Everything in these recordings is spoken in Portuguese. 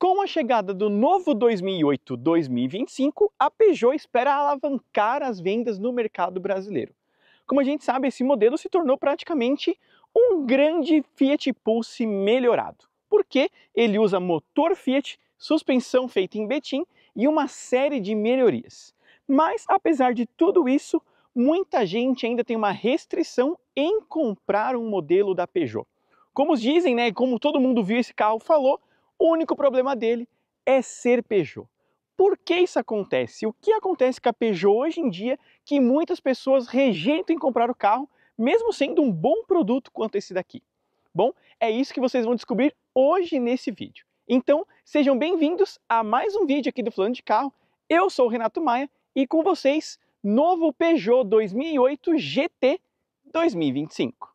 Com a chegada do novo 2008-2025, a Peugeot espera alavancar as vendas no mercado brasileiro. Como a gente sabe, esse modelo se tornou praticamente um grande Fiat Pulse melhorado, porque ele usa motor Fiat, suspensão feita em Betim e uma série de melhorias. Mas, apesar de tudo isso, muita gente ainda tem uma restrição em comprar um modelo da Peugeot. Como dizem, né, como todo mundo viu esse carro falou, o único problema dele é ser Peugeot. Por que isso acontece? O que acontece com a Peugeot hoje em dia que muitas pessoas rejeitam em comprar o carro, mesmo sendo um bom produto quanto esse daqui? Bom, é isso que vocês vão descobrir hoje nesse vídeo. Então, sejam bem-vindos a mais um vídeo aqui do Falando de Carro. Eu sou o Renato Maia e com vocês, novo Peugeot 2008 GT 2025.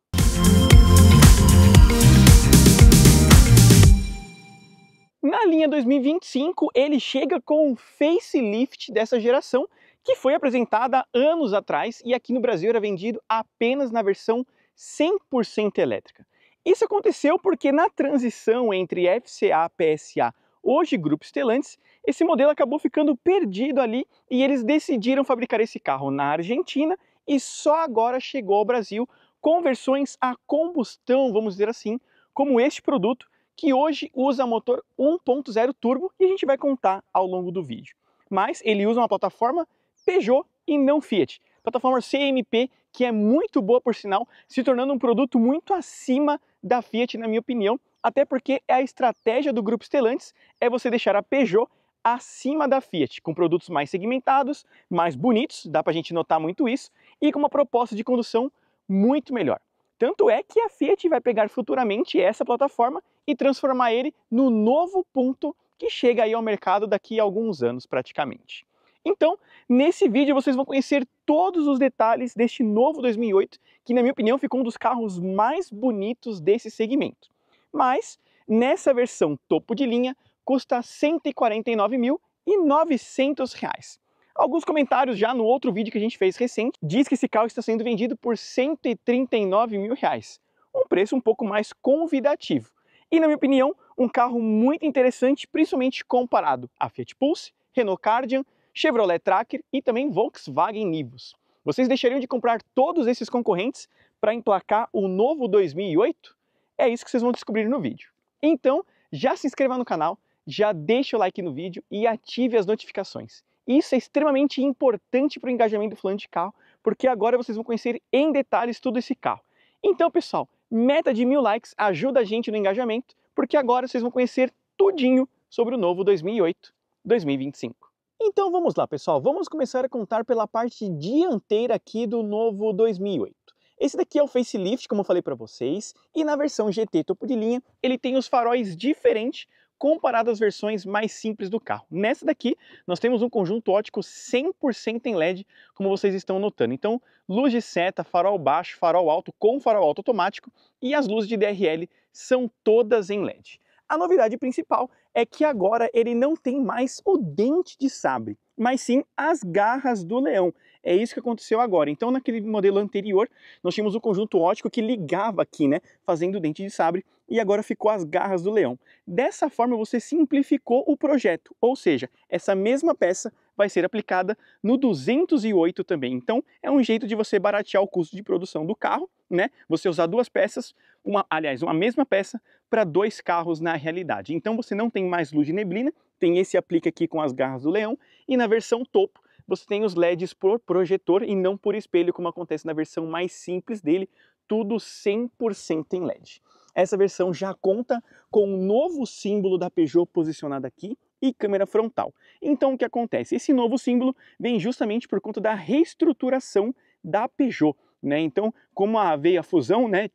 Na linha 2025, ele chega com um facelift dessa geração, que foi apresentada anos atrás e aqui no Brasil era vendido apenas na versão 100% elétrica. Isso aconteceu porque na transição entre FCA, PSA, hoje Grupo Stellantis, esse modelo acabou ficando perdido ali e eles decidiram fabricar esse carro na Argentina e só agora chegou ao Brasil com versões a combustão, vamos dizer assim, como este produto que hoje usa motor 1.0 turbo e a gente vai contar ao longo do vídeo. Mas ele usa uma plataforma Peugeot e não Fiat. Plataforma CMP, que é muito boa por sinal, se tornando um produto muito acima da Fiat, na minha opinião, até porque é a estratégia do grupo Stellantis é você deixar a Peugeot acima da Fiat, com produtos mais segmentados, mais bonitos, dá para a gente notar muito isso, e com uma proposta de condução muito melhor. Tanto é que a Fiat vai pegar futuramente essa plataforma e transformar ele no novo ponto que chega aí ao mercado daqui a alguns anos praticamente. Então, nesse vídeo vocês vão conhecer todos os detalhes deste novo 2008, que na minha opinião ficou um dos carros mais bonitos desse segmento. Mas, nessa versão topo de linha, custa R$ 149.900. Alguns comentários já no outro vídeo que a gente fez recente diz que esse carro está sendo vendido por R$ 139 mil, reais, um preço um pouco mais convidativo. E, na minha opinião, um carro muito interessante, principalmente comparado a Fiat Pulse, Renault Cardian, Chevrolet Tracker e também Volkswagen Nivus. Vocês deixariam de comprar todos esses concorrentes para emplacar o novo 2008? É isso que vocês vão descobrir no vídeo. Então, já se inscreva no canal, já deixa o like no vídeo e ative as notificações. Isso é extremamente importante para o engajamento do fulano de carro, porque agora vocês vão conhecer em detalhes todo esse carro. Então, pessoal, Meta de mil likes ajuda a gente no engajamento, porque agora vocês vão conhecer tudinho sobre o novo 2008-2025. Então vamos lá, pessoal. Vamos começar a contar pela parte dianteira aqui do novo 2008. Esse daqui é o facelift, como eu falei para vocês, e na versão GT topo de linha, ele tem os faróis diferentes comparado às versões mais simples do carro. Nessa daqui, nós temos um conjunto ótico 100% em LED, como vocês estão notando. Então, luz de seta, farol baixo, farol alto com farol alto automático e as luzes de DRL são todas em LED. A novidade principal é que agora ele não tem mais o dente de sabre, mas sim as garras do leão. É isso que aconteceu agora. Então, naquele modelo anterior, nós tínhamos o conjunto ótico que ligava aqui, né, fazendo o dente de sabre, e agora ficou as garras do leão. Dessa forma, você simplificou o projeto, ou seja, essa mesma peça vai ser aplicada no 208 também. Então é um jeito de você baratear o custo de produção do carro, né? Você usar duas peças, uma, aliás, uma mesma peça para dois carros na realidade. Então você não tem mais luz de neblina, tem esse aplique aqui com as garras do leão e na versão topo você tem os LEDs por projetor e não por espelho, como acontece na versão mais simples dele, tudo 100% em LED. Essa versão já conta com o um novo símbolo da Peugeot posicionado aqui, e câmera frontal. Então o que acontece? Esse novo símbolo vem justamente por conta da reestruturação da Peugeot. Né? Então, como a, veio a fusão né,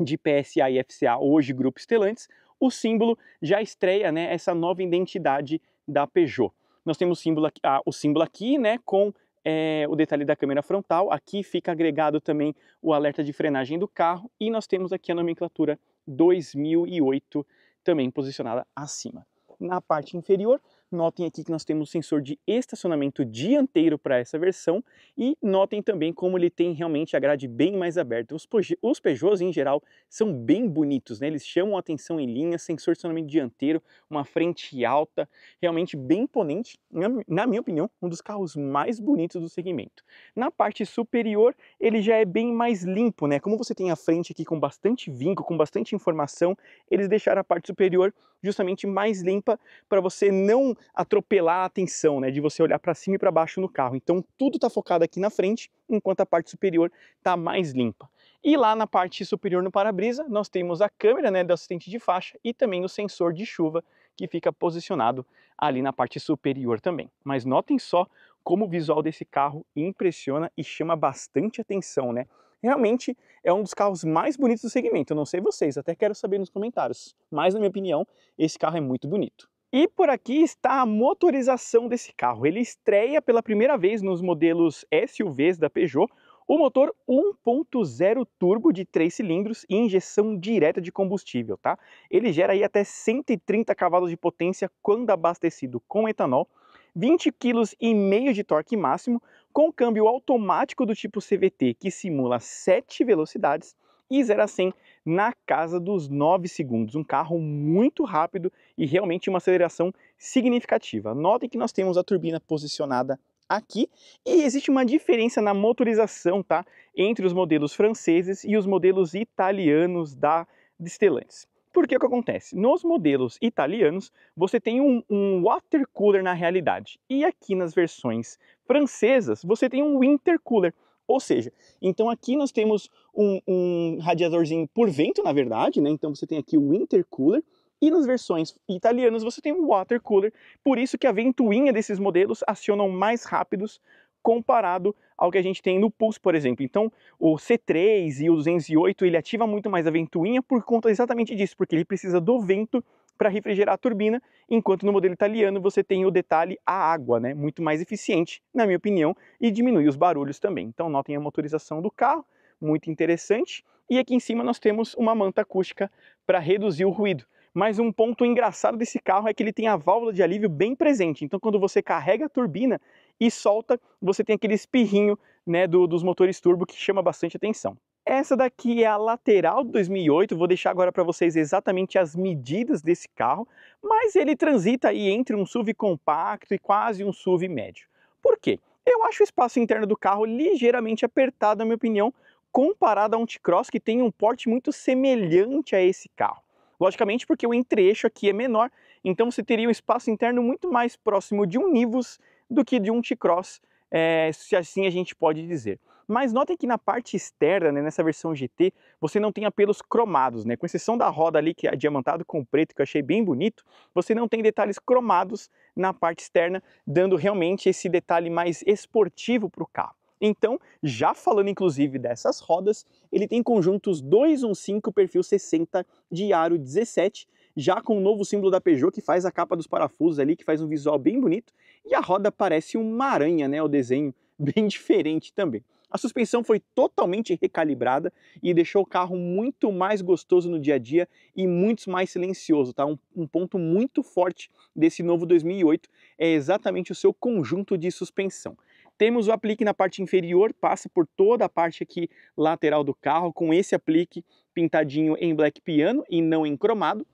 de PSA e FCA, hoje Grupo Stellantis, o símbolo já estreia né, essa nova identidade da Peugeot. Nós temos o símbolo aqui, ah, o símbolo aqui né, com é, o detalhe da câmera frontal, aqui fica agregado também o alerta de frenagem do carro e nós temos aqui a nomenclatura 2008 também posicionada acima na parte inferior. Notem aqui que nós temos sensor de estacionamento dianteiro para essa versão e notem também como ele tem realmente a grade bem mais aberta. Os, os Peugeots em geral são bem bonitos, né? eles chamam atenção em linha, sensor de estacionamento dianteiro, uma frente alta, realmente bem imponente, na, na minha opinião, um dos carros mais bonitos do segmento. Na parte superior ele já é bem mais limpo, né? como você tem a frente aqui com bastante vinco, com bastante informação, eles deixaram a parte superior justamente mais limpa para você não atropelar a atenção, né, de você olhar para cima e para baixo no carro. Então tudo está focado aqui na frente, enquanto a parte superior está mais limpa. E lá na parte superior no para-brisa, nós temos a câmera né, do assistente de faixa e também o sensor de chuva que fica posicionado ali na parte superior também. Mas notem só como o visual desse carro impressiona e chama bastante atenção, né? Realmente é um dos carros mais bonitos do segmento, eu não sei vocês, até quero saber nos comentários. Mas na minha opinião, esse carro é muito bonito. E por aqui está a motorização desse carro. Ele estreia pela primeira vez nos modelos SUVs da Peugeot o motor 1.0 turbo de 3 cilindros e injeção direta de combustível, tá? Ele gera aí até 130 cavalos de potência quando abastecido com etanol, 20 kg e meio de torque máximo, com câmbio automático do tipo CVT que simula 7 velocidades e 0 a 100 na casa dos 9 segundos. Um carro muito rápido e realmente uma aceleração significativa. Notem que nós temos a turbina posicionada aqui e existe uma diferença na motorização tá, entre os modelos franceses e os modelos italianos da Stellantis. Porque o que acontece? Nos modelos italianos, você tem um, um water cooler na realidade. E aqui nas versões francesas, você tem um intercooler. Ou seja, então aqui nós temos um, um, radiadorzinho por vento, na verdade, né? Então você tem aqui o intercooler. E nas versões italianas você tem o water cooler, por isso que a ventoinha desses modelos acionam mais rápidos comparado ao que a gente tem no Pulse, por exemplo. Então, o C3 e o 208, ele ativa muito mais a ventoinha por conta exatamente disso, porque ele precisa do vento para refrigerar a turbina, enquanto no modelo italiano você tem o detalhe a água, né? muito mais eficiente, na minha opinião, e diminui os barulhos também. Então notem a motorização do carro, muito interessante. E aqui em cima nós temos uma manta acústica para reduzir o ruído. Mas um ponto engraçado desse carro é que ele tem a válvula de alívio bem presente. Então quando você carrega a turbina e solta, você tem aquele espirrinho né, do, dos motores turbo que chama bastante atenção. Essa daqui é a lateral de 2008, vou deixar agora para vocês exatamente as medidas desse carro, mas ele transita aí entre um SUV compacto e quase um SUV médio. Por quê? Eu acho o espaço interno do carro ligeiramente apertado, na minha opinião, comparado a um T-Cross que tem um porte muito semelhante a esse carro. Logicamente porque o entre-eixo aqui é menor, então você teria um espaço interno muito mais próximo de um Nivus do que de um T-Cross, é, se assim a gente pode dizer. Mas notem que na parte externa, né, nessa versão GT, você não tem apelos cromados, né? Com exceção da roda ali, que é diamantado com preto, que eu achei bem bonito, você não tem detalhes cromados na parte externa, dando realmente esse detalhe mais esportivo para o carro. Então, já falando inclusive dessas rodas, ele tem conjuntos 215 perfil 60 de aro 17, já com o novo símbolo da Peugeot que faz a capa dos parafusos ali, que faz um visual bem bonito, e a roda parece uma aranha, né, o desenho bem diferente também. A suspensão foi totalmente recalibrada e deixou o carro muito mais gostoso no dia a dia e muito mais silencioso, tá? Um, um ponto muito forte desse novo 2008 é exatamente o seu conjunto de suspensão. Temos o aplique na parte inferior, passa por toda a parte aqui lateral do carro, com esse aplique pintadinho em black piano e não em cromado.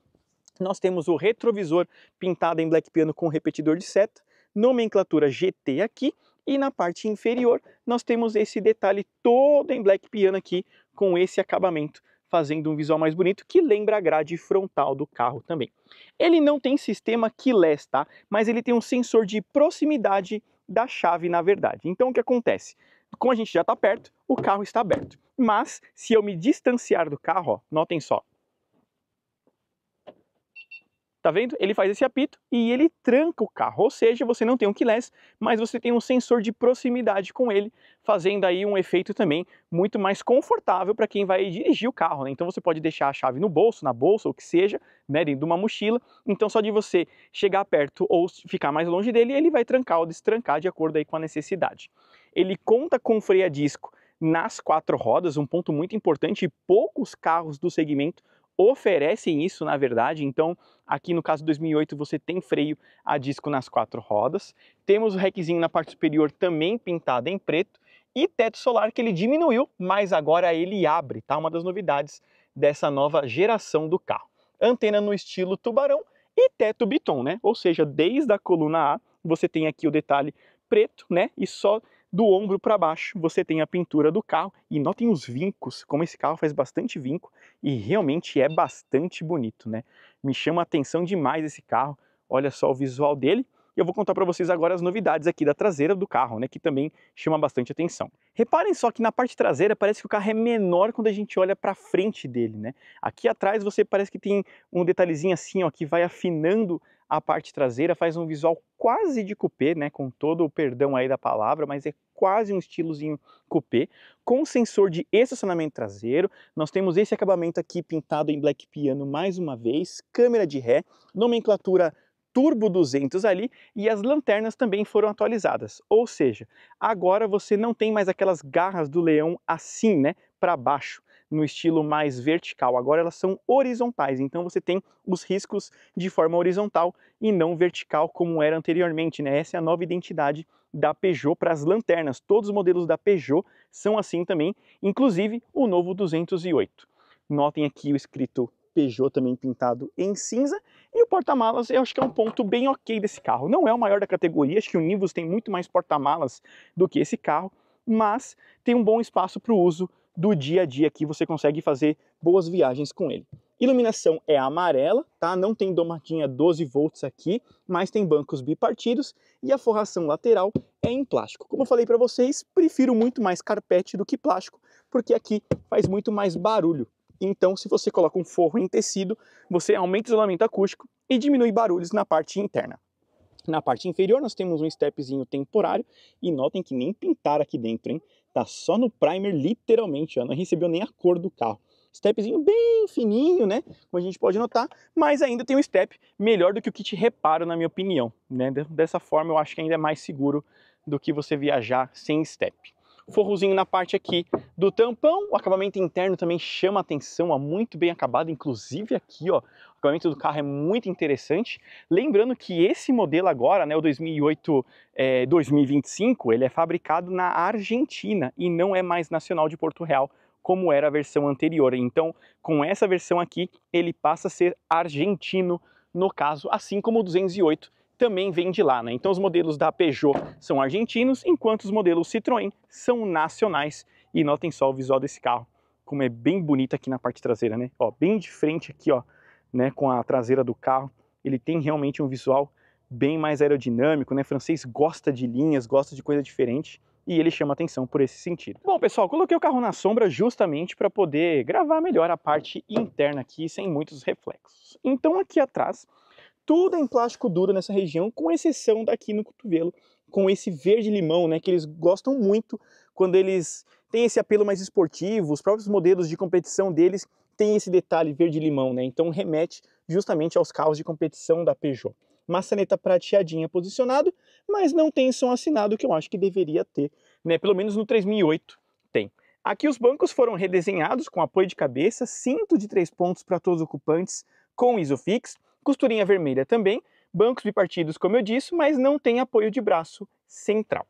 Nós temos o retrovisor pintado em black piano com repetidor de seta, nomenclatura GT aqui, e na parte inferior, nós temos esse detalhe todo em black piano aqui, com esse acabamento, fazendo um visual mais bonito, que lembra a grade frontal do carro também. Ele não tem sistema keyless, tá? Mas ele tem um sensor de proximidade da chave, na verdade. Então, o que acontece? Como a gente já está perto, o carro está aberto. Mas, se eu me distanciar do carro, ó, notem só, Tá vendo? Ele faz esse apito e ele tranca o carro, ou seja, você não tem um keyless, mas você tem um sensor de proximidade com ele, fazendo aí um efeito também muito mais confortável para quem vai dirigir o carro, né? Então você pode deixar a chave no bolso, na bolsa, ou que seja, né, dentro de uma mochila. Então só de você chegar perto ou ficar mais longe dele, ele vai trancar ou destrancar de acordo aí com a necessidade. Ele conta com freio a disco nas quatro rodas, um ponto muito importante, e poucos carros do segmento oferecem isso, na verdade. Então, aqui no caso 2008, você tem freio a disco nas quatro rodas. Temos o requezinho na parte superior também pintado em preto. E teto solar que ele diminuiu, mas agora ele abre, tá? Uma das novidades dessa nova geração do carro. Antena no estilo tubarão e teto biton, né? Ou seja, desde a coluna A, você tem aqui o detalhe preto, né? E só do ombro para baixo, você tem a pintura do carro e notem os vincos, como esse carro faz bastante vinco e realmente é bastante bonito, né? Me chama a atenção demais esse carro. Olha só o visual dele. E eu vou contar para vocês agora as novidades aqui da traseira do carro, né, que também chama bastante atenção. Reparem só que na parte traseira parece que o carro é menor quando a gente olha para frente dele, né? Aqui atrás você parece que tem um detalhezinho assim, ó, que vai afinando a parte traseira faz um visual quase de cupê, né, com todo o perdão aí da palavra, mas é quase um estilozinho cupê, com sensor de estacionamento traseiro. Nós temos esse acabamento aqui pintado em black piano mais uma vez, câmera de ré, nomenclatura Turbo 200 ali e as lanternas também foram atualizadas. Ou seja, agora você não tem mais aquelas garras do leão assim, né, para baixo no estilo mais vertical. Agora elas são horizontais, então você tem os riscos de forma horizontal e não vertical como era anteriormente. Né? Essa é a nova identidade da Peugeot para as lanternas. Todos os modelos da Peugeot são assim também, inclusive o novo 208. Notem aqui o escrito Peugeot também pintado em cinza. E o porta-malas eu acho que é um ponto bem ok desse carro. Não é o maior da categoria, acho que o Nivus tem muito mais porta-malas do que esse carro, mas tem um bom espaço para o uso do dia a dia aqui você consegue fazer boas viagens com ele. Iluminação é amarela, tá? Não tem domadinha 12 volts aqui, mas tem bancos bipartidos e a forração lateral é em plástico. Como eu falei para vocês, prefiro muito mais carpete do que plástico, porque aqui faz muito mais barulho. Então, se você coloca um forro em tecido, você aumenta o isolamento acústico e diminui barulhos na parte interna. Na parte inferior, nós temos um stepzinho temporário e notem que nem pintar aqui dentro, hein? tá só no primer, literalmente, ó, não recebeu nem a cor do carro. Stepzinho bem fininho, né? Como a gente pode notar, mas ainda tem um step melhor do que o kit reparo, na minha opinião. Né? Dessa forma, eu acho que ainda é mais seguro do que você viajar sem step forrozinho na parte aqui do tampão. O acabamento interno também chama atenção, ó, muito bem acabado, inclusive aqui, ó, o acabamento do carro é muito interessante. Lembrando que esse modelo agora, né, o 2008 é, 2025, ele é fabricado na Argentina e não é mais nacional de Porto Real, como era a versão anterior. Então, com essa versão aqui, ele passa a ser argentino, no caso, assim como o 208 também vem de lá. Né? Então os modelos da Peugeot são argentinos, enquanto os modelos Citroën são nacionais. E notem só o visual desse carro, como é bem bonito aqui na parte traseira, né? Ó, bem de frente aqui, ó, né, com a traseira do carro. Ele tem realmente um visual bem mais aerodinâmico, né? francês gosta de linhas, gosta de coisa diferente e ele chama atenção por esse sentido. Bom, pessoal, coloquei o carro na sombra justamente para poder gravar melhor a parte interna aqui sem muitos reflexos. Então aqui atrás tudo em plástico duro nessa região, com exceção daqui no cotovelo, com esse verde-limão, né, que eles gostam muito quando eles têm esse apelo mais esportivo, os próprios modelos de competição deles têm esse detalhe verde-limão, né, então remete justamente aos carros de competição da Peugeot. Maçaneta prateadinha posicionado, mas não tem som assinado, que eu acho que deveria ter, né, pelo menos no 3008 tem. Aqui os bancos foram redesenhados com apoio de cabeça, cinto de três pontos para todos os ocupantes com Isofix, Costurinha vermelha também, bancos bipartidos, como eu disse, mas não tem apoio de braço central.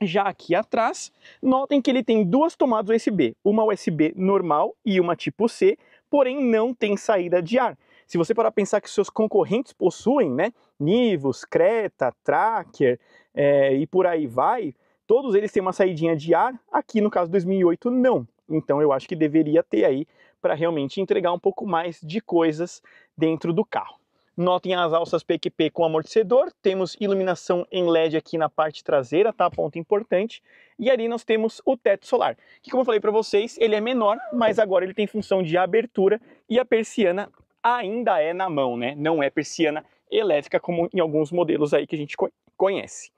Já aqui atrás, notem que ele tem duas tomadas USB, uma USB normal e uma tipo C, porém não tem saída de ar. Se você parar a pensar que seus concorrentes possuem, né, Nivus, Creta, Tracker é, e por aí vai, todos eles têm uma saidinha de ar, aqui no caso 2008 não. Então eu acho que deveria ter aí para realmente entregar um pouco mais de coisas dentro do carro. Notem as alças PQP com amortecedor, temos iluminação em LED aqui na parte traseira, tá? Ponto importante. E ali nós temos o teto solar, que como eu falei para vocês, ele é menor, mas agora ele tem função de abertura e a persiana ainda é na mão, né? Não é persiana elétrica como em alguns modelos aí que a gente conhece.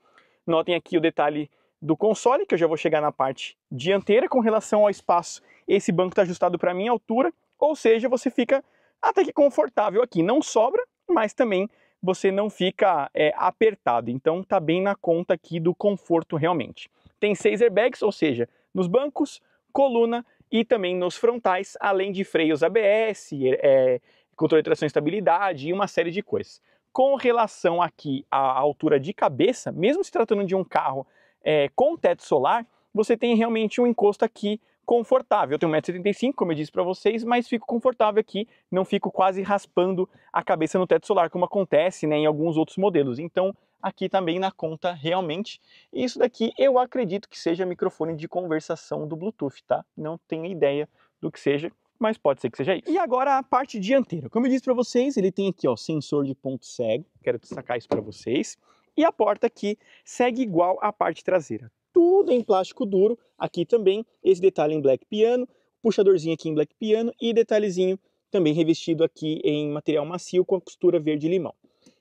Notem aqui o detalhe do console, que eu já vou chegar na parte dianteira com relação ao espaço esse banco está ajustado para a minha altura, ou seja, você fica até que confortável aqui. Não sobra, mas também você não fica é, apertado. Então tá bem na conta aqui do conforto realmente. Tem seis airbags, ou seja, nos bancos, coluna e também nos frontais, além de freios ABS, é, controle de tração e estabilidade e uma série de coisas. Com relação aqui à altura de cabeça, mesmo se tratando de um carro é, com teto solar, você tem realmente um encosto aqui confortável. Eu tenho 1,75m, como eu disse para vocês, mas fico confortável aqui, não fico quase raspando a cabeça no teto solar, como acontece né, em alguns outros modelos. Então, aqui também na conta realmente. isso daqui eu acredito que seja microfone de conversação do Bluetooth, tá? Não tenho ideia do que seja, mas pode ser que seja isso. E agora a parte dianteira. Como eu disse para vocês, ele tem aqui ó, sensor de ponto cego, quero destacar isso para vocês. E a porta aqui segue igual à parte traseira tudo em plástico duro. Aqui também, esse detalhe em black piano, puxadorzinho aqui em black piano e detalhezinho também revestido aqui em material macio com a costura verde-limão.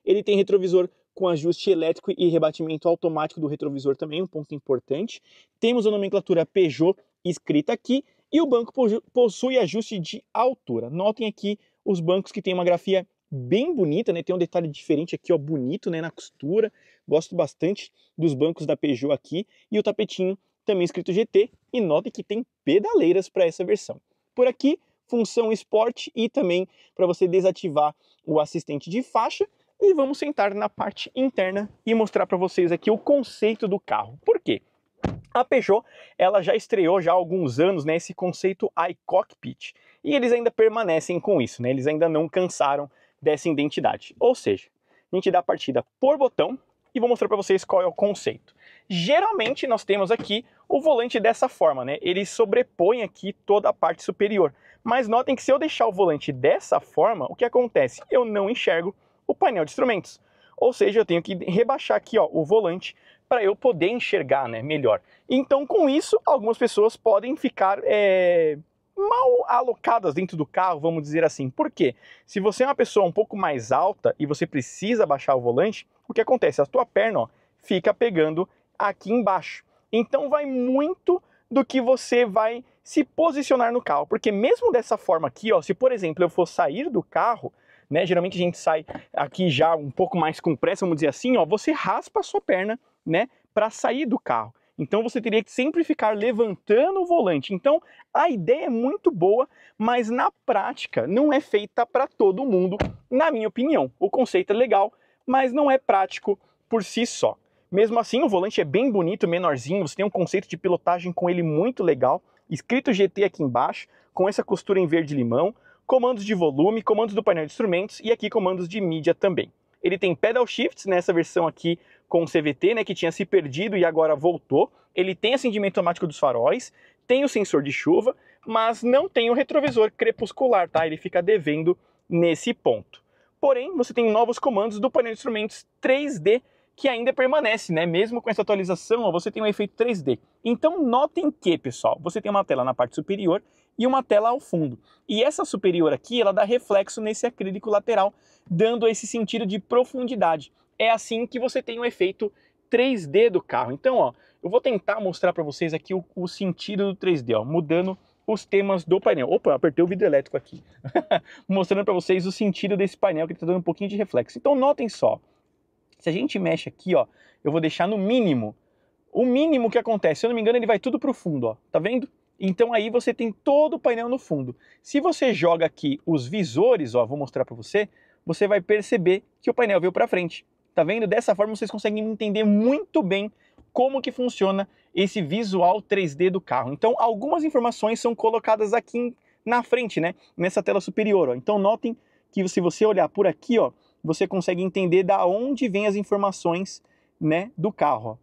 Ele tem retrovisor com ajuste elétrico e rebatimento automático do retrovisor também, um ponto importante. Temos a nomenclatura Peugeot escrita aqui e o banco possui ajuste de altura. Notem aqui os bancos que têm uma grafia bem bonita, né? Tem um detalhe diferente aqui, ó, bonito, né, na costura. Gosto bastante dos bancos da Peugeot aqui e o tapetinho também escrito GT. E note que tem pedaleiras para essa versão. Por aqui, função esporte e também para você desativar o assistente de faixa. E vamos sentar na parte interna e mostrar para vocês aqui o conceito do carro. Por quê? A Peugeot, ela já estreou já há alguns anos, né, esse conceito iCockpit. E eles ainda permanecem com isso, né? Eles ainda não cansaram dessa identidade. Ou seja, a gente dá a partida por botão e vou mostrar para vocês qual é o conceito. Geralmente nós temos aqui o volante dessa forma, né? Ele sobrepõe aqui toda a parte superior. Mas notem que se eu deixar o volante dessa forma, o que acontece? Eu não enxergo o painel de instrumentos. Ou seja, eu tenho que rebaixar aqui ó, o volante para eu poder enxergar né, melhor. Então, com isso, algumas pessoas podem ficar é, mal alocadas dentro do carro, vamos dizer assim. Por quê? Se você é uma pessoa um pouco mais alta e você precisa baixar o volante, o que acontece? A tua perna ó, fica pegando aqui embaixo. Então vai muito do que você vai se posicionar no carro, porque mesmo dessa forma aqui, ó, se por exemplo eu for sair do carro, né, geralmente a gente sai aqui já um pouco mais com pressa, vamos dizer assim, ó, você raspa a sua perna, né, para sair do carro. Então você teria que sempre ficar levantando o volante. Então a ideia é muito boa, mas na prática não é feita para todo mundo, na minha opinião. O conceito é legal, mas não é prático por si só. Mesmo assim, o volante é bem bonito, menorzinho, você tem um conceito de pilotagem com ele muito legal, escrito GT aqui embaixo, com essa costura em verde limão, comandos de volume, comandos do painel de instrumentos e aqui comandos de mídia também. Ele tem pedal shifts nessa né, versão aqui com CVT, né, que tinha se perdido e agora voltou. Ele tem acendimento automático dos faróis, tem o sensor de chuva, mas não tem o retrovisor crepuscular, tá? Ele fica devendo nesse ponto. Porém, você tem novos comandos do painel de instrumentos 3D que ainda permanece, né? Mesmo com essa atualização, ó, você tem um efeito 3D. Então, notem que, pessoal, você tem uma tela na parte superior e uma tela ao fundo. E essa superior aqui, ela dá reflexo nesse acrílico lateral, dando esse sentido de profundidade. É assim que você tem o efeito 3D do carro. Então, ó, eu vou tentar mostrar para vocês aqui o, o, sentido do 3D, ó, mudando os temas do painel. Opa, apertei o vidro elétrico aqui. Mostrando para vocês o sentido desse painel que está dando um pouquinho de reflexo. Então, notem só. Se a gente mexe aqui, ó, eu vou deixar no mínimo. O mínimo que acontece, se eu não me engano, ele vai tudo para o fundo, ó. Tá vendo? Então aí você tem todo o painel no fundo. Se você joga aqui os visores, ó, vou mostrar para você, você vai perceber que o painel veio para frente. Tá vendo? Dessa forma vocês conseguem entender muito bem como que funciona esse visual 3D do carro. Então algumas informações são colocadas aqui na frente, né? Nessa tela superior, ó. Então notem que se você olhar por aqui, ó, você consegue entender da onde vêm as informações, né, do carro, ó.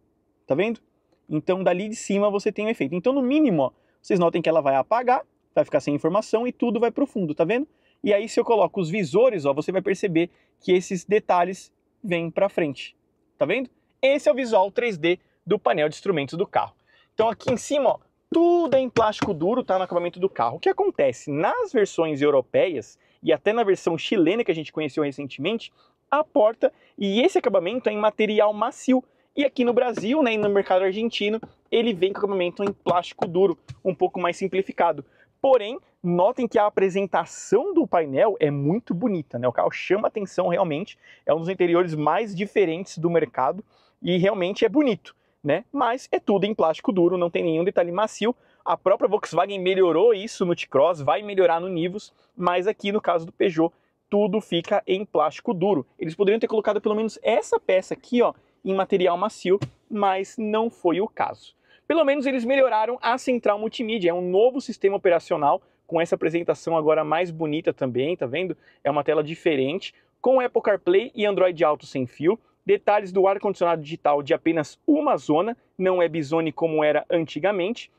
Tá vendo? Então dali de cima você tem o um efeito. Então no mínimo, ó, vocês notem que ela vai apagar, vai ficar sem informação e tudo vai para o fundo, tá vendo? E aí se eu coloco os visores, ó, você vai perceber que esses detalhes vêm para frente, tá vendo? Esse é o visual 3D do painel de instrumentos do carro. Então aqui em cima, ó, tudo é em plástico duro, tá? No acabamento do carro. O que acontece? Nas versões europeias e até na versão chilena que a gente conheceu recentemente, a porta e esse acabamento é em material macio, e aqui no Brasil, né, no mercado argentino, ele vem com acabamento em plástico duro, um pouco mais simplificado. Porém, notem que a apresentação do painel é muito bonita, né? O carro chama atenção realmente, é um dos interiores mais diferentes do mercado e realmente é bonito, né? Mas é tudo em plástico duro, não tem nenhum detalhe macio. A própria Volkswagen melhorou isso no T-Cross, vai melhorar no Nivus, mas aqui no caso do Peugeot tudo fica em plástico duro. Eles poderiam ter colocado pelo menos essa peça aqui, ó, em material macio, mas não foi o caso. Pelo menos eles melhoraram a central multimídia, é um novo sistema operacional com essa apresentação agora mais bonita também, tá vendo? É uma tela diferente, com Apple CarPlay e Android Auto sem fio, detalhes do ar-condicionado digital de apenas uma zona, não é bizone como era antigamente,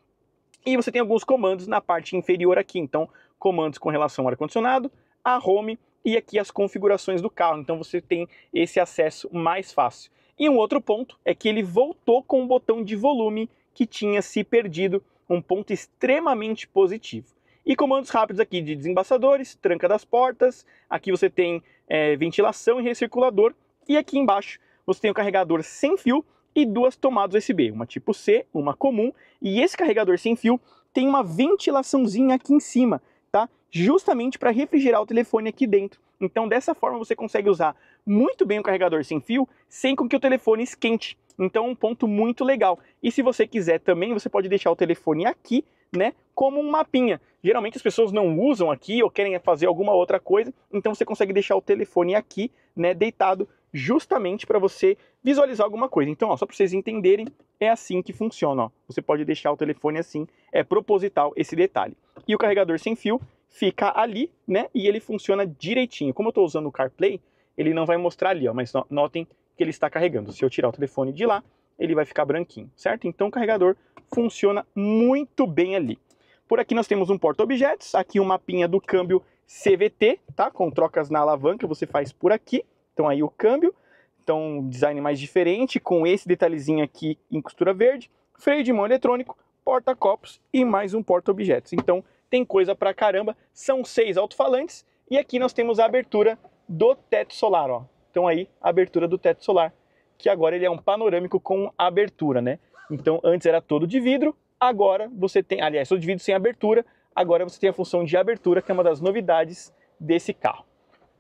e você tem alguns comandos na parte inferior aqui, então comandos com relação ao ar-condicionado, a home e aqui as configurações do carro, então você tem esse acesso mais fácil. E um outro ponto é que ele voltou com o botão de volume que tinha se perdido, um ponto extremamente positivo. E comandos rápidos aqui de desembaçadores, tranca das portas, aqui você tem é, ventilação e recirculador, e aqui embaixo você tem o carregador sem fio e duas tomadas USB, uma tipo C, uma comum, e esse carregador sem fio tem uma ventilaçãozinha aqui em cima, tá? Justamente para refrigerar o telefone aqui dentro. Então, dessa forma, você consegue usar muito bem o carregador sem fio, sem com que o telefone esquente. Então é um ponto muito legal. E se você quiser também, você pode deixar o telefone aqui, né, como um mapinha. Geralmente as pessoas não usam aqui ou querem fazer alguma outra coisa, então você consegue deixar o telefone aqui, né, deitado justamente para você visualizar alguma coisa. Então, ó, só para vocês entenderem, é assim que funciona, ó. Você pode deixar o telefone assim, é proposital esse detalhe. E o carregador sem fio fica ali, né, e ele funciona direitinho. Como eu estou usando o CarPlay, ele não vai mostrar ali, ó, mas notem que ele está carregando. Se eu tirar o telefone de lá, ele vai ficar branquinho, certo? Então o carregador funciona muito bem ali. Por aqui nós temos um porta-objetos, aqui um mapinha do câmbio CVT, tá? Com trocas na alavanca, você faz por aqui. Então aí o câmbio, então um design mais diferente, com esse detalhezinho aqui em costura verde, freio de mão eletrônico, porta-copos e mais um porta-objetos. Então tem coisa pra caramba, são seis alto-falantes e aqui nós temos a abertura do teto solar, ó. Então aí, a abertura do teto solar, que agora ele é um panorâmico com abertura, né? Então antes era todo de vidro, agora você tem, aliás, todo de vidro sem abertura, agora você tem a função de abertura, que é uma das novidades desse carro.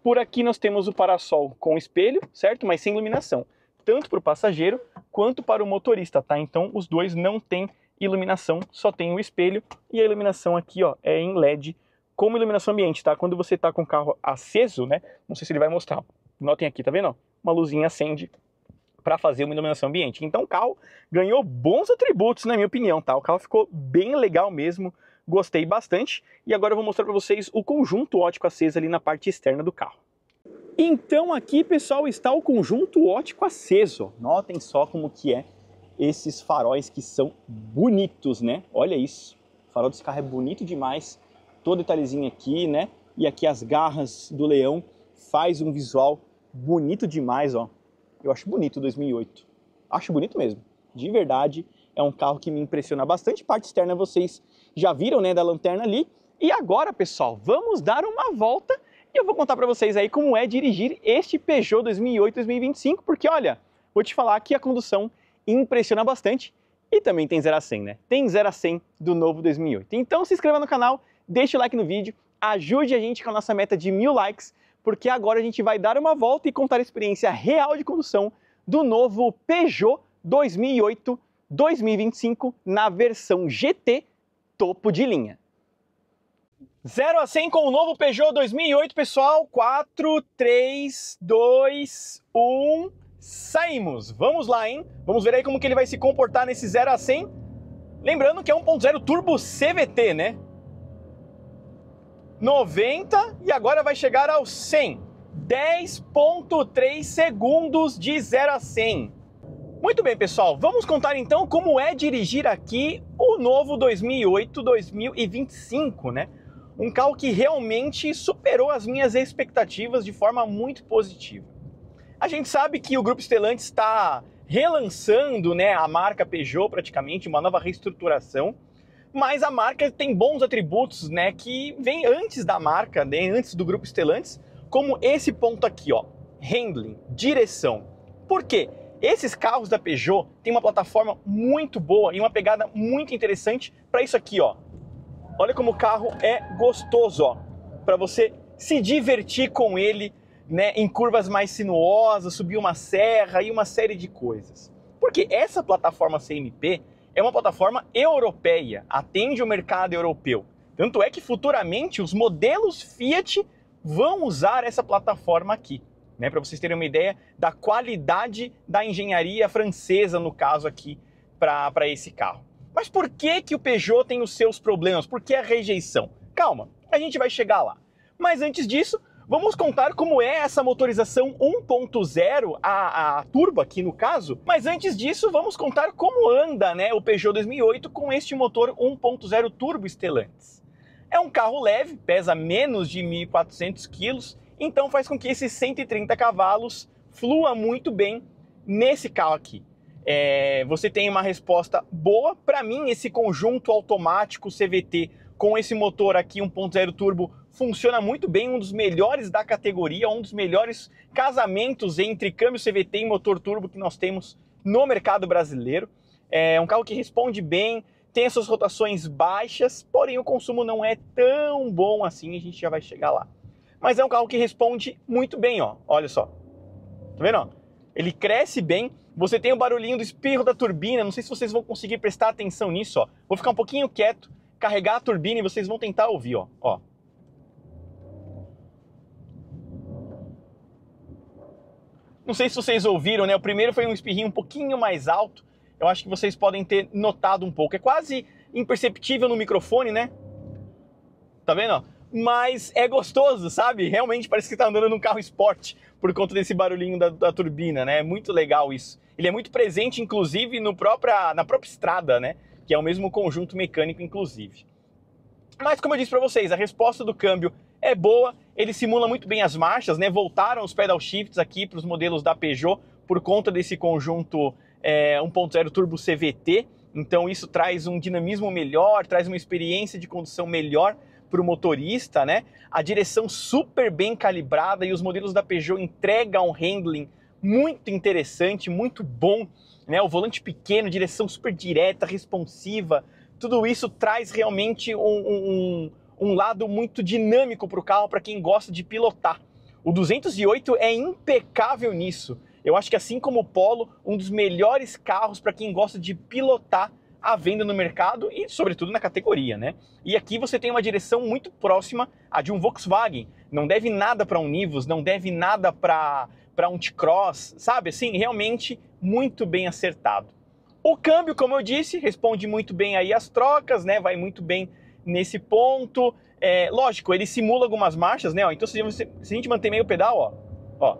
Por aqui nós temos o parasol com espelho, certo? Mas sem iluminação, tanto para o passageiro quanto para o motorista, tá? Então os dois não têm iluminação, só tem o espelho e a iluminação aqui, ó, é em LED como iluminação ambiente, tá? Quando você tá com o carro aceso, né? Não sei se ele vai mostrar. Notem aqui, tá vendo? Uma luzinha acende para fazer uma iluminação ambiente. Então o carro ganhou bons atributos, na minha opinião, tá? O carro ficou bem legal mesmo, gostei bastante. E agora eu vou mostrar para vocês o conjunto ótico aceso ali na parte externa do carro. Então aqui, pessoal, está o conjunto ótico aceso. Notem só como que é esses faróis que são bonitos, né? Olha isso. O farol desse carro é bonito demais todo detalhezinho aqui, né? E aqui as garras do leão faz um visual bonito demais, ó. Eu acho bonito 2008. Acho bonito mesmo. De verdade, é um carro que me impressiona bastante. Parte externa vocês já viram, né, da lanterna ali. E agora, pessoal, vamos dar uma volta e eu vou contar para vocês aí como é dirigir este Peugeot 2008-2025, porque olha, vou te falar que a condução impressiona bastante e também tem 0 a 100, né? Tem 0 a 100 do novo 2008. Então se inscreva no canal deixe o like no vídeo, ajude a gente com a nossa meta de mil likes, porque agora a gente vai dar uma volta e contar a experiência real de condução do novo Peugeot 2008 2025 na versão GT topo de linha. 0 a 100 com o novo Peugeot 2008, pessoal. 4, 3, 2, 1. Saímos. Vamos lá, hein? Vamos ver aí como que ele vai se comportar nesse 0 a 100. Lembrando que é 1.0 turbo CVT, né? 90 e agora vai chegar ao 100. 10.3 segundos de 0 a 100. Muito bem, pessoal, vamos contar então como é dirigir aqui o novo 2008-2025, né? Um carro que realmente superou as minhas expectativas de forma muito positiva. A gente sabe que o Grupo Stellantis está relançando né, a marca Peugeot praticamente, uma nova reestruturação mas a marca tem bons atributos, né, que vem antes da marca, né, antes do grupo Stellantis, como esse ponto aqui, ó, handling, direção. Por quê? Esses carros da Peugeot têm uma plataforma muito boa e uma pegada muito interessante para isso aqui, ó. Olha como o carro é gostoso, ó, para você se divertir com ele, né, em curvas mais sinuosas, subir uma serra e uma série de coisas. Porque essa plataforma CMP é uma plataforma europeia, atende o mercado europeu. Tanto é que futuramente os modelos Fiat vão usar essa plataforma aqui, né? Para vocês terem uma ideia da qualidade da engenharia francesa, no caso aqui, para esse carro. Mas por que, que o Peugeot tem os seus problemas? Por que a rejeição? Calma, a gente vai chegar lá. Mas antes disso, Vamos contar como é essa motorização 1.0, a, a turbo aqui no caso, mas antes disso vamos contar como anda né, o Peugeot 2008 com este motor 1.0 turbo Stellantis. É um carro leve, pesa menos de 1.400 kg, então faz com que esses 130 cavalos flua muito bem nesse carro aqui. É, você tem uma resposta boa. Para mim, esse conjunto automático CVT com esse motor aqui 1.0 turbo funciona muito bem, um dos melhores da categoria, um dos melhores casamentos entre câmbio CVT e motor turbo que nós temos no mercado brasileiro. É um carro que responde bem, tem suas rotações baixas, porém o consumo não é tão bom assim, a gente já vai chegar lá. Mas é um carro que responde muito bem, ó. Olha só. Tá vendo? Ele cresce bem. Você tem o barulhinho do espirro da turbina. Não sei se vocês vão conseguir prestar atenção nisso, ó. Vou ficar um pouquinho quieto, carregar a turbina e vocês vão tentar ouvir, ó. Ó. Não sei se vocês ouviram, né? O primeiro foi um espirrinho um pouquinho mais alto. Eu acho que vocês podem ter notado um pouco. É quase imperceptível no microfone, né? Tá vendo? Mas é gostoso, sabe? Realmente parece que tá andando num carro esporte por conta desse barulhinho da, da turbina, né? É muito legal isso. Ele é muito presente, inclusive, no própria, na própria estrada, né? Que é o mesmo conjunto mecânico, inclusive. Mas como eu disse para vocês, a resposta do câmbio é boa ele simula muito bem as marchas, né? Voltaram os pedal shifts aqui para os modelos da Peugeot por conta desse conjunto é, 1.0 turbo CVT. Então isso traz um dinamismo melhor, traz uma experiência de condução melhor para o motorista, né? A direção super bem calibrada e os modelos da Peugeot entregam um handling muito interessante, muito bom, né? O volante pequeno, direção super direta, responsiva, tudo isso traz realmente um, um, um um lado muito dinâmico para o carro para quem gosta de pilotar. O 208 é impecável nisso. Eu acho que assim como o Polo, um dos melhores carros para quem gosta de pilotar à venda no mercado e sobretudo na categoria, né? E aqui você tem uma direção muito próxima à de um Volkswagen. Não deve nada para um Nivus, não deve nada para para um T-Cross, sabe? Assim, realmente muito bem acertado. O câmbio, como eu disse, responde muito bem aí às trocas, né? Vai muito bem nesse ponto. É, lógico, ele simula algumas marchas, né? Ó, então se, você, se a gente manter meio pedal, ó, ó,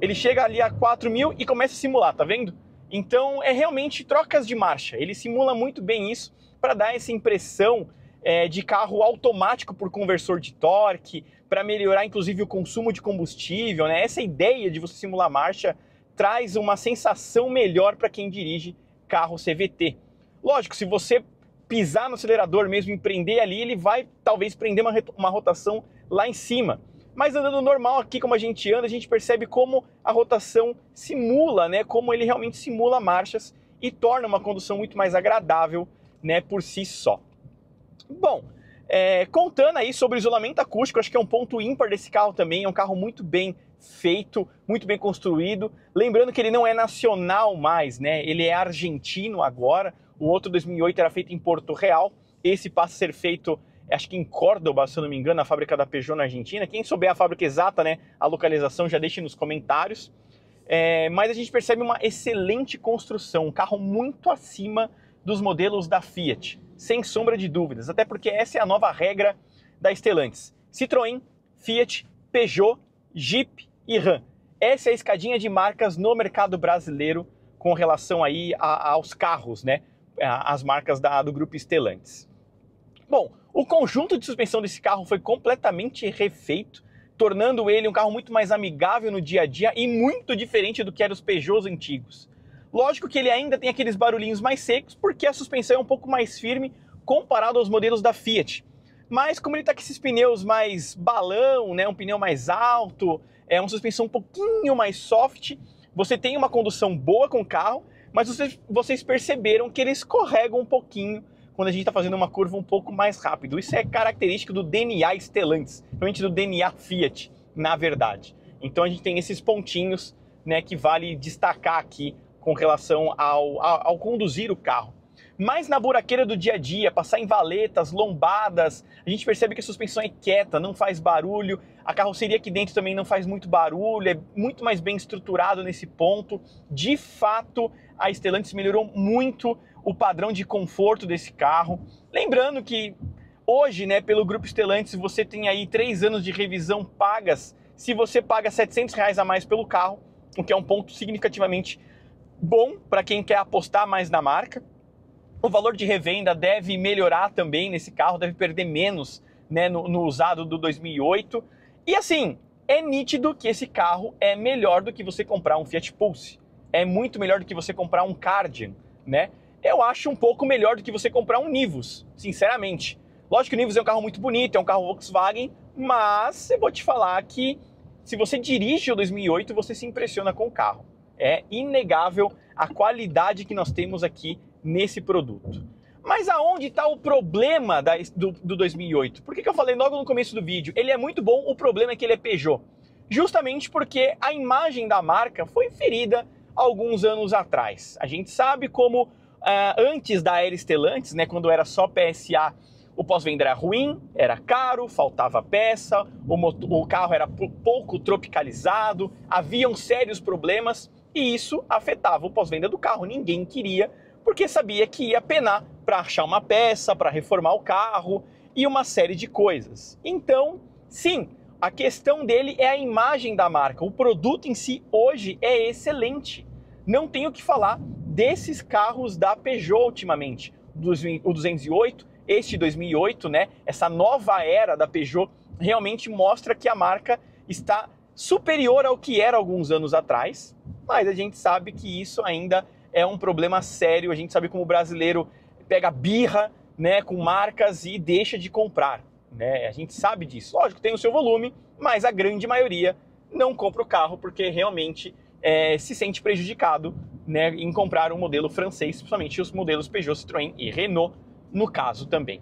ele chega ali a 4.000 mil e começa a simular, tá vendo? Então é realmente trocas de marcha. Ele simula muito bem isso para dar essa impressão é, de carro automático por conversor de torque, para melhorar inclusive o consumo de combustível, né? Essa ideia de você simular marcha traz uma sensação melhor para quem dirige carro CVT. Lógico, se você pisar no acelerador mesmo, empreender ali, ele vai talvez prender uma, uma rotação lá em cima. Mas andando normal aqui, como a gente anda, a gente percebe como a rotação simula, né? Como ele realmente simula marchas e torna uma condução muito mais agradável, né? Por si só. Bom, é, contando aí sobre isolamento acústico, acho que é um ponto ímpar desse carro também. É um carro muito bem feito, muito bem construído. Lembrando que ele não é nacional mais, né? Ele é argentino agora o outro 2008 era feito em Porto Real, esse passa a ser feito acho que em Córdoba, se eu não me engano, na fábrica da Peugeot na Argentina. Quem souber a fábrica exata, né, a localização, já deixe nos comentários. É, mas a gente percebe uma excelente construção, um carro muito acima dos modelos da Fiat, sem sombra de dúvidas, até porque essa é a nova regra da Stellantis. Citroën, Fiat, Peugeot, Jeep e Ram. Essa é a escadinha de marcas no mercado brasileiro com relação aí a, aos carros, né? as marcas da, do grupo Stellantis. Bom, o conjunto de suspensão desse carro foi completamente refeito, tornando ele um carro muito mais amigável no dia a dia e muito diferente do que eram os Peugeots antigos. Lógico que ele ainda tem aqueles barulhinhos mais secos, porque a suspensão é um pouco mais firme comparado aos modelos da Fiat. Mas como ele está com esses pneus mais balão, né, um pneu mais alto, é uma suspensão um pouquinho mais soft, você tem uma condução boa com o carro mas vocês, vocês perceberam que ele escorrega um pouquinho quando a gente está fazendo uma curva um pouco mais rápido. Isso é característico do DNA Stellantis, realmente do DNA Fiat, na verdade. Então a gente tem esses pontinhos né, que vale destacar aqui com relação ao, ao, ao conduzir o carro. Mas na buraqueira do dia a dia, passar em valetas, lombadas, a gente percebe que a suspensão é quieta, não faz barulho, a carroceria aqui dentro também não faz muito barulho, é muito mais bem estruturado nesse ponto. De fato, a Stellantis melhorou muito o padrão de conforto desse carro. Lembrando que hoje, né, pelo grupo Stellantis, você tem aí três anos de revisão pagas. Se você paga 700 reais a mais pelo carro, o que é um ponto significativamente bom para quem quer apostar mais na marca. O valor de revenda deve melhorar também nesse carro, deve perder menos né, no, no usado do 2008. E assim, é nítido que esse carro é melhor do que você comprar um Fiat Pulse é muito melhor do que você comprar um Cardian, né? Eu acho um pouco melhor do que você comprar um Nivus, sinceramente. Lógico que o Nivus é um carro muito bonito, é um carro Volkswagen, mas eu vou te falar que se você dirige o 2008, você se impressiona com o carro. É inegável a qualidade que nós temos aqui nesse produto. Mas aonde está o problema da, do, do, 2008? Por que, que eu falei logo no começo do vídeo? Ele é muito bom, o problema é que ele é Peugeot. Justamente porque a imagem da marca foi ferida alguns anos atrás. A gente sabe como eh, antes da era Stellantis, né, quando era só PSA, o pós-venda era ruim, era caro, faltava peça, o, o carro era pouco tropicalizado, haviam sérios problemas e isso afetava o pós-venda do carro. Ninguém queria, porque sabia que ia penar para achar uma peça, para reformar o carro e uma série de coisas. Então, sim, a questão dele é a imagem da marca. O produto em si hoje é excelente. Não tenho que falar desses carros da Peugeot ultimamente, o 208, este 2008, né? Essa nova era da Peugeot realmente mostra que a marca está superior ao que era alguns anos atrás, mas a gente sabe que isso ainda é um problema sério. A gente sabe como o brasileiro pega birra, né, com marcas e deixa de comprar. Né? A gente sabe disso. Lógico, tem o seu volume, mas a grande maioria não compra o carro porque realmente é, se sente prejudicado né, em comprar um modelo francês, principalmente os modelos Peugeot, Citroën e Renault, no caso também.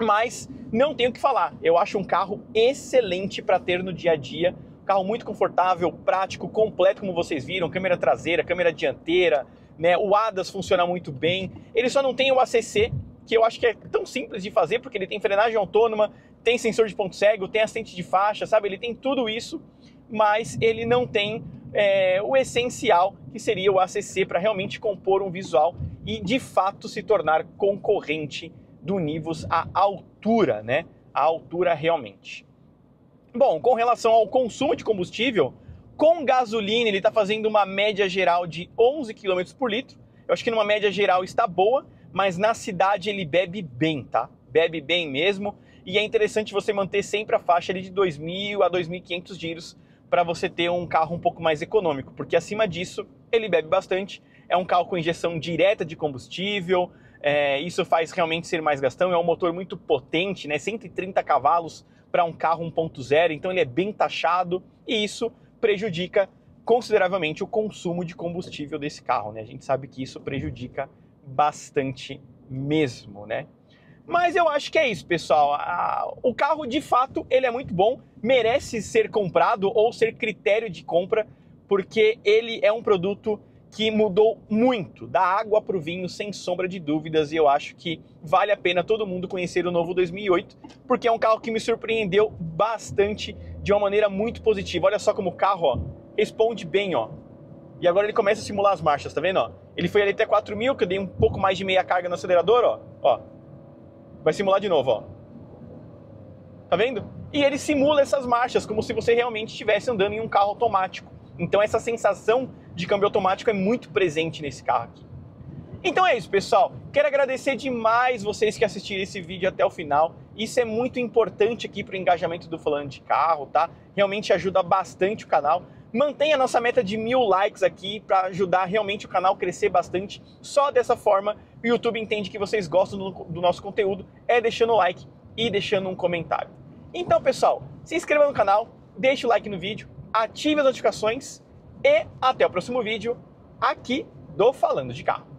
Mas não tenho o que falar, eu acho um carro excelente para ter no dia a dia. Um carro muito confortável, prático, completo, como vocês viram: câmera traseira, câmera dianteira, né? o ADAS funciona muito bem. Ele só não tem o ACC, que eu acho que é tão simples de fazer, porque ele tem frenagem autônoma, tem sensor de ponto cego, tem assistente de faixa, sabe? Ele tem tudo isso, mas ele não tem é, o essencial, que seria o ACC, para realmente compor um visual e de fato se tornar concorrente do Nivus à altura, né? À altura realmente. Bom, com relação ao consumo de combustível, com gasolina ele está fazendo uma média geral de 11 km por litro. Eu acho que numa média geral está boa, mas na cidade ele bebe bem, tá? Bebe bem mesmo. E é interessante você manter sempre a faixa ali de 2.000 a 2.500 giros para você ter um carro um pouco mais econômico, porque acima disso ele bebe bastante. É um carro com injeção direta de combustível, é, isso faz realmente ser mais gastão. É um motor muito potente, né? 130 cavalos para um carro 1.0, então ele é bem taxado e isso prejudica consideravelmente o consumo de combustível desse carro, né? A gente sabe que isso prejudica bastante mesmo, né? Mas eu acho que é isso, pessoal. O carro, de fato, ele é muito bom, merece ser comprado ou ser critério de compra, porque ele é um produto que mudou muito, da água para o vinho, sem sombra de dúvidas, e eu acho que vale a pena todo mundo conhecer o novo 2008, porque é um carro que me surpreendeu bastante de uma maneira muito positiva. Olha só como o carro ó, responde bem, ó. E agora ele começa a simular as marchas, tá vendo? Ó? Ele foi ali até 4.000, que eu dei um pouco mais de meia carga no acelerador, ó. ó. Vai simular de novo, ó. Tá vendo? E ele simula essas marchas como se você realmente estivesse andando em um carro automático. Então essa sensação de câmbio automático é muito presente nesse carro aqui. Então é isso, pessoal. Quero agradecer demais vocês que assistiram esse vídeo até o final. Isso é muito importante aqui para o engajamento do Falando de Carro, tá? Realmente ajuda bastante o canal. Mantenha a nossa meta de mil likes aqui para ajudar realmente o canal a crescer bastante. Só dessa forma o YouTube entende que vocês gostam do, do nosso conteúdo, é deixando o like e deixando um comentário. Então, pessoal, se inscreva no canal, deixe o like no vídeo, ative as notificações e até o próximo vídeo aqui do Falando de Carro.